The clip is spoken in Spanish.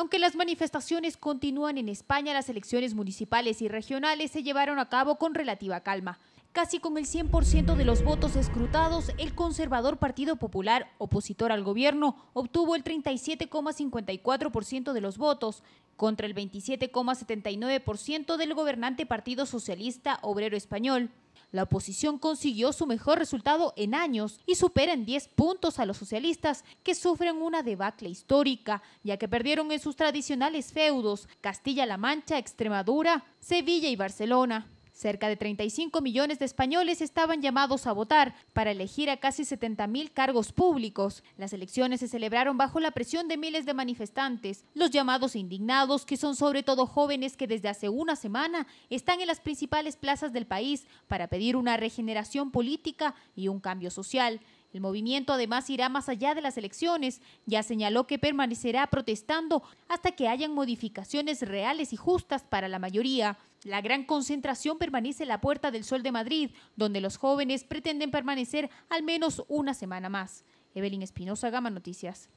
Aunque las manifestaciones continúan en España, las elecciones municipales y regionales se llevaron a cabo con relativa calma. Casi con el 100% de los votos escrutados, el conservador Partido Popular, opositor al gobierno, obtuvo el 37,54% de los votos, contra el 27,79% del gobernante Partido Socialista Obrero Español. La oposición consiguió su mejor resultado en años y supera en 10 puntos a los socialistas que sufren una debacle histórica, ya que perdieron en sus tradicionales feudos Castilla-La Mancha, Extremadura, Sevilla y Barcelona. Cerca de 35 millones de españoles estaban llamados a votar para elegir a casi 70 mil cargos públicos. Las elecciones se celebraron bajo la presión de miles de manifestantes, los llamados indignados, que son sobre todo jóvenes que desde hace una semana están en las principales plazas del país para pedir una regeneración política y un cambio social. El movimiento además irá más allá de las elecciones. Ya señaló que permanecerá protestando hasta que hayan modificaciones reales y justas para la mayoría. La gran concentración permanece en la Puerta del Sol de Madrid, donde los jóvenes pretenden permanecer al menos una semana más. Evelyn Espinosa, Gama Noticias.